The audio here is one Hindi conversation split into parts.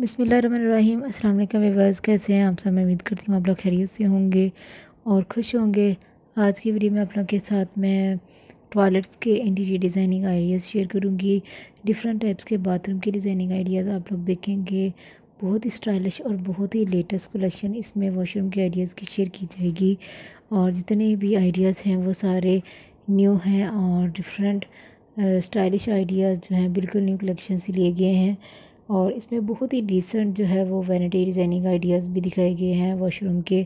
बसमीम रिम वालेकुम व्यवर्स कैसे हैं आप सब मैं उम्मीद करती हूँ आप लोग खैरियत से होंगे और खुश होंगे आज की वीडियो में आप लोगों के साथ मैं टॉयलेट्स के इंटीरियर डिज़ाइनिंग आइडियाज़ शेयर करूँगी डिफरेंट टाइप्स के बाथरूम के डिज़ाइनिंग आइडियाज़ आप लोग देखेंगे बहुत ही स्टाइलिश और बहुत ही लेटेस्ट कलेक्शन इसमें वॉशरूम के आइडियाज़ की शेयर की जाएगी और जितने भी आइडियाज़ हैं वो सारे न्यू हैं और डिफरेंट स्टाइलिश आइडियाज़ जो हैं बिल्कुल न्यू कलेक्शन से लिए गए हैं और इसमें बहुत ही डिसेंट जो है वो वैनिटी डिज़ाइनिंग आइडियाज़ भी दिखाए गए हैं वॉशरूम के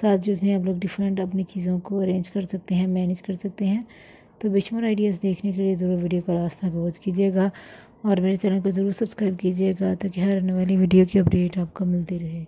साथ जो है आप लोग डिफरेंट अपनी चीज़ों को अरेंज कर सकते हैं मैनेज कर सकते हैं तो बेशुमार आइडियाज़ देखने के लिए ज़रूर वीडियो का रास्ता गौज कीजिएगा और मेरे चैनल को ज़रूर सब्सक्राइब कीजिएगा ताकि हर आने वाली वीडियो की अपडेट आपको मिलती रहे